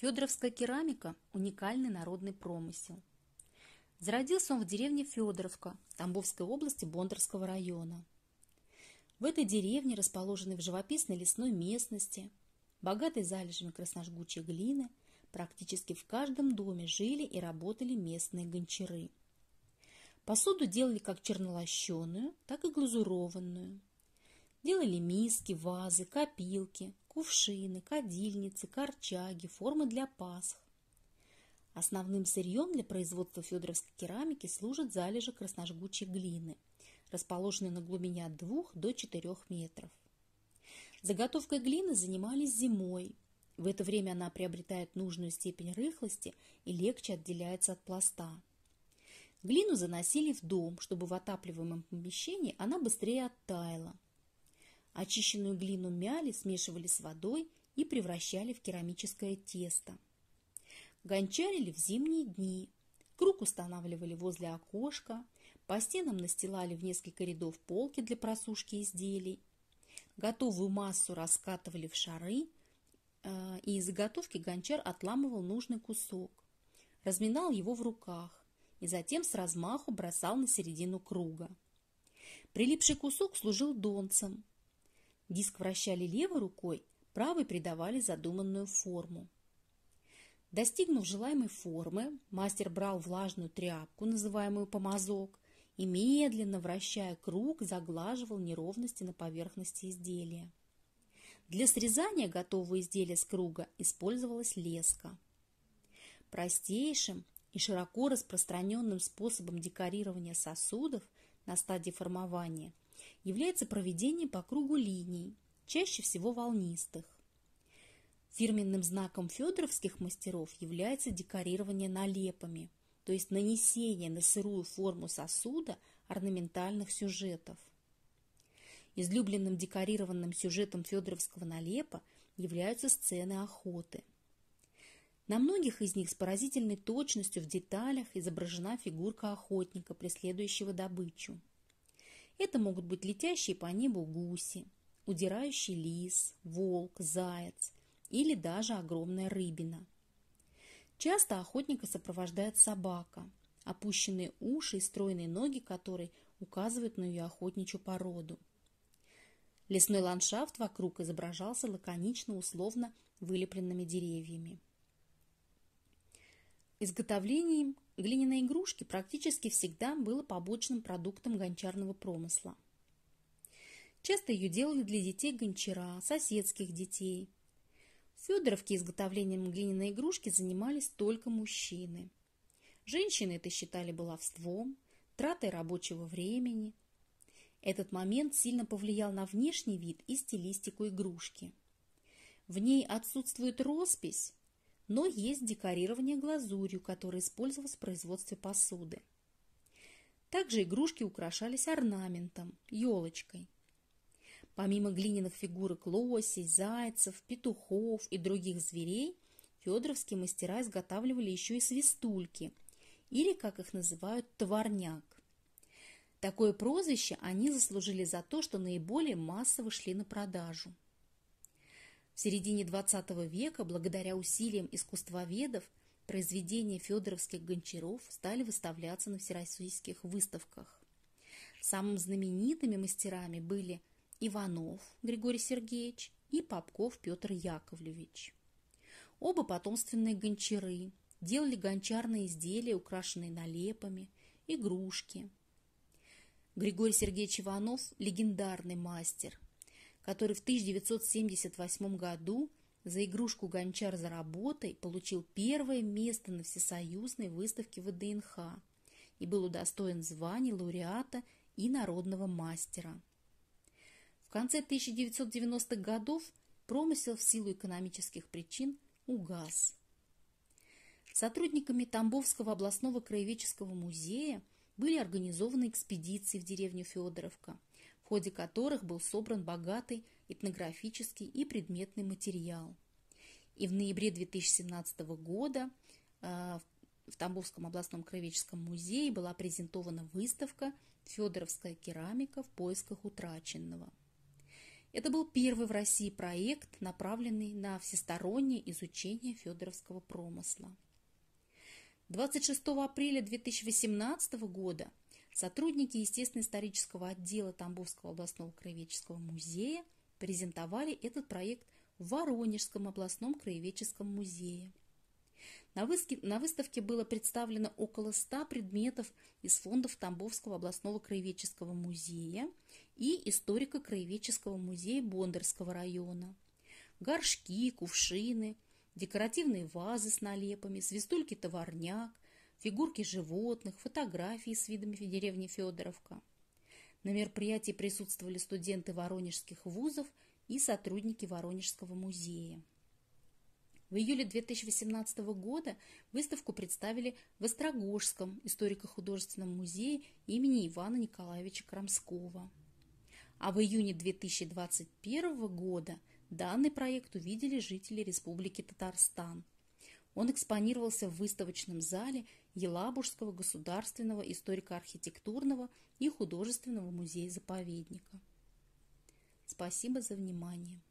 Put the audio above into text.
Федоровская керамика – уникальный народный промысел. Зародился он в деревне Федоровка Тамбовской области Бондарского района. В этой деревне, расположенной в живописной лесной местности, богатой залежами красножгучей глины, практически в каждом доме жили и работали местные гончары. Посуду делали как чернолощеную, так и глазурованную. Делали миски, вазы, копилки, кувшины, кадильницы, корчаги, формы для пасх. Основным сырьем для производства федоровской керамики служат залежи красножгучей глины, расположенные на глубине от 2 до 4 метров. Заготовкой глины занимались зимой. В это время она приобретает нужную степень рыхлости и легче отделяется от пласта. Глину заносили в дом, чтобы в отапливаемом помещении она быстрее оттаяла – Очищенную глину мяли, смешивали с водой и превращали в керамическое тесто. Гончарили в зимние дни. Круг устанавливали возле окошка, по стенам настилали в несколько рядов полки для просушки изделий. Готовую массу раскатывали в шары, э, и из заготовки гончар отламывал нужный кусок. Разминал его в руках и затем с размаху бросал на середину круга. Прилипший кусок служил донцем, Диск вращали левой рукой, правой придавали задуманную форму. Достигнув желаемой формы, мастер брал влажную тряпку, называемую помазок, и медленно, вращая круг, заглаживал неровности на поверхности изделия. Для срезания готового изделия с круга использовалась леска. Простейшим и широко распространенным способом декорирования сосудов на стадии формования – является проведение по кругу линий, чаще всего волнистых. Фирменным знаком федоровских мастеров является декорирование налепами, то есть нанесение на сырую форму сосуда орнаментальных сюжетов. Излюбленным декорированным сюжетом федоровского налепа являются сцены охоты. На многих из них с поразительной точностью в деталях изображена фигурка охотника, преследующего добычу. Это могут быть летящие по небу гуси, удирающий лис, волк, заяц или даже огромная рыбина. Часто охотника сопровождает собака, опущенные уши и стройные ноги которой указывают на ее охотничью породу. Лесной ландшафт вокруг изображался лаконично-условно вылепленными деревьями. Изготовлением глиняной игрушки практически всегда было побочным продуктом гончарного промысла. Часто ее делали для детей гончара, соседских детей. В Федоровке изготовлением глиняной игрушки занимались только мужчины. Женщины это считали баловством, тратой рабочего времени. Этот момент сильно повлиял на внешний вид и стилистику игрушки. В ней отсутствует роспись, но есть декорирование глазурью, которое использовалось в производстве посуды. Также игрушки украшались орнаментом, елочкой. Помимо глиняных фигурок лосей, зайцев, петухов и других зверей, федоровские мастера изготавливали еще и свистульки, или, как их называют, творняк. Такое прозвище они заслужили за то, что наиболее массово шли на продажу. В середине XX века, благодаря усилиям искусствоведов, произведения федоровских гончаров стали выставляться на всероссийских выставках. Самыми знаменитыми мастерами были Иванов Григорий Сергеевич и Попков Петр Яковлевич. Оба потомственные гончары делали гончарные изделия, украшенные налепами, игрушки. Григорий Сергеевич Иванов – легендарный мастер, который в 1978 году за игрушку «Гончар за работой» получил первое место на всесоюзной выставке ВДНХ и был удостоен звания лауреата и народного мастера. В конце 1990-х годов промысел в силу экономических причин угас. Сотрудниками Тамбовского областного краеведческого музея были организованы экспедиции в деревню Федоровка в ходе которых был собран богатый этнографический и предметный материал. И в ноябре 2017 года э, в Тамбовском областном краеведческом музее была презентована выставка «Федоровская керамика в поисках утраченного». Это был первый в России проект, направленный на всестороннее изучение федоровского промысла. 26 апреля 2018 года Сотрудники естественно-исторического отдела Тамбовского областного краеведческого музея презентовали этот проект в Воронежском областном краеведческом музее. На выставке, на выставке было представлено около 100 предметов из фондов Тамбовского областного краеведческого музея и историка краеведческого музея Бондарского района. Горшки, кувшины, декоративные вазы с налепами, свистульки-товарняк, фигурки животных, фотографии с видами деревни Федоровка. На мероприятии присутствовали студенты воронежских вузов и сотрудники Воронежского музея. В июле 2018 года выставку представили в Острогожском историко-художественном музее имени Ивана Николаевича Крамского. А в июне 2021 года данный проект увидели жители Республики Татарстан. Он экспонировался в выставочном зале Елабужского государственного историко-архитектурного и художественного музея-заповедника. Спасибо за внимание.